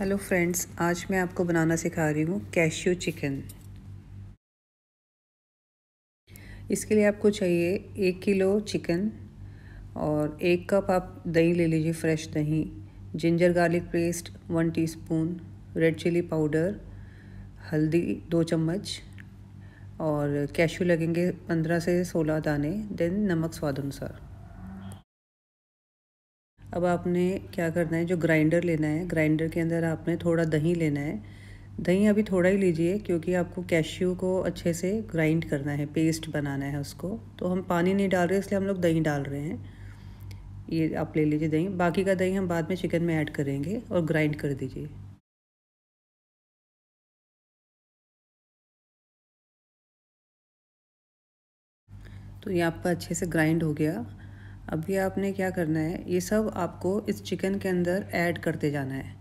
hello friends आज मैं आपको बनाना सिखा रही हूँ कैशियो चिकन इसके लिए आपको चाहिए एक किलो चिकन और एक कप आप दही ले लीजिए फ्रेश दही ginger garlic paste one teaspoon red chilli powder हल्दी दो चम्मच और कैशू लगेंगे पंद्रह से सोलह दाने देन नमक स्वाद अनुसार अब आपने क्या करना है जो ग्राइंडर लेना है ग्राइंडर के अंदर आपने थोड़ा दही लेना है दही अभी थोड़ा ही लीजिए क्योंकि आपको कैश्यू को अच्छे से ग्राइंड करना है पेस्ट बनाना है उसको तो हम पानी नहीं डाल रहे इसलिए हम लोग दही डाल रहे हैं ये आप ले लीजिए दही बाकी का दही हम बाद में चिकन में ऐड करेंगे और ग्राइंड कर दीजिए तो ये आपका अच्छे से ग्राइंड हो गया अभी आपने क्या करना है ये सब आपको इस चिकन के अंदर ऐड करते जाना है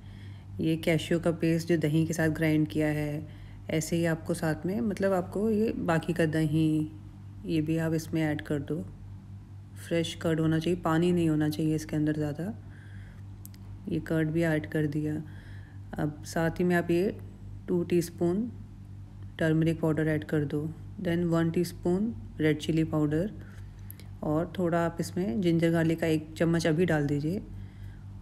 ये कैशियो का पेस्ट जो दही के साथ ग्राइंड किया है ऐसे ही आपको साथ में मतलब आपको ये बाकी का दही ये भी आप इसमें ऐड कर दो फ्रेश कर्ड होना चाहिए पानी नहीं होना चाहिए इसके अंदर ज़्यादा ये कर्ड भी ऐड कर दिया अब साथ ही में आप ये two teaspoon turmeric powder add कर दो then one teaspoon red chilli powder और थोड़ा आप इसमें जिंजर गार्लिक का एक चम्मच अभी डाल दीजिए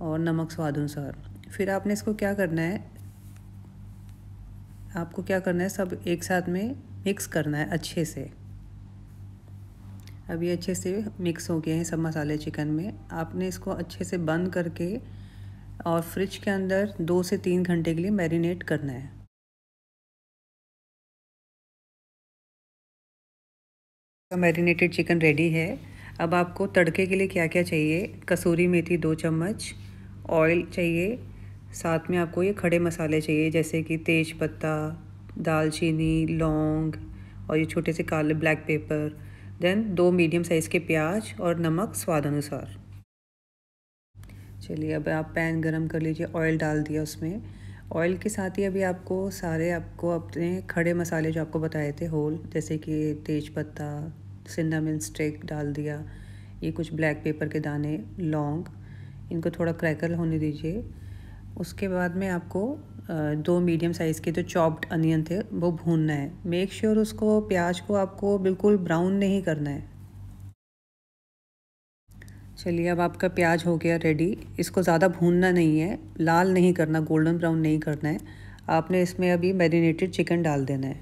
और नमक स्वाद अनुसार फिर आपने इसको क्या करना है आपको क्या करना है सब एक साथ में मिक्स करना है अच्छे से अभी अच्छे से मिक्स हो गए हैं सब मसाले चिकन में आपने इसको अच्छे से बंद करके और फ्रिज के अंदर दो से तीन घंटे के लिए मैरिनेट करना है का मैरिनेटेड चिकन रेडी है अब आपको तड़के के लिए क्या क्या चाहिए कसूरी मेथी दो चम्मच ऑयल चाहिए साथ में आपको ये खड़े मसाले चाहिए जैसे कि तेज पत्ता दालचीनी लौंग और ये छोटे से काले ब्लैक पेपर देन दो मीडियम साइज़ के प्याज और नमक स्वाद अनुसार चलिए अब आप पैन गरम कर लीजिए ऑयल डाल दिया उसमें ऑयल के साथ ही अभी आपको सारे आपको अपने खड़े मसाले जो आपको बताए थे होल जैसे कि तेज पत्ता मिल स्टिक डाल दिया ये कुछ ब्लैक पेपर के दाने लौंग इनको थोड़ा क्रैकल होने दीजिए उसके बाद में आपको दो मीडियम साइज़ के जो तो चॉप्ड अनियन थे वो भूनना है मेक श्योर sure उसको प्याज को आपको बिल्कुल ब्राउन नहीं करना है चलिए अब आपका प्याज हो गया रेडी इसको ज़्यादा भूनना नहीं है लाल नहीं करना गोल्डन ब्राउन नहीं करना है आपने इसमें अभी मैरिनेटेड चिकन डाल देना है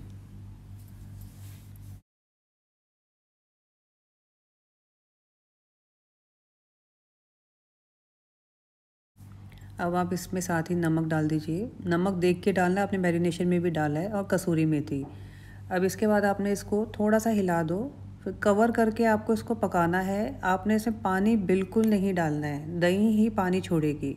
अब आप इसमें साथ ही नमक डाल दीजिए नमक देख के डालना आपने मैरिनेशन में भी डाला है और कसूरी मेथी अब इसके बाद आपने इसको थोड़ा सा हिला दो फिर कवर करके आपको इसको पकाना है आपने इसमें पानी बिल्कुल नहीं डालना है दही ही पानी छोड़ेगी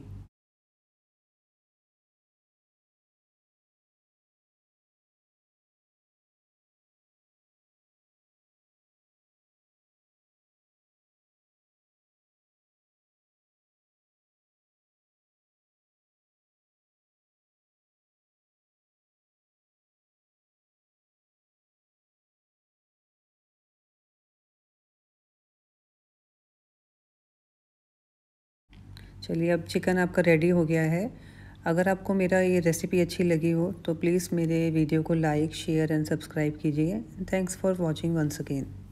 चलिए अब चिकन आपका रेडी हो गया है अगर आपको मेरा ये रेसिपी अच्छी लगी हो तो प्लीज़ मेरे वीडियो को लाइक शेयर एंड सब्सक्राइब कीजिए thanks for watching once again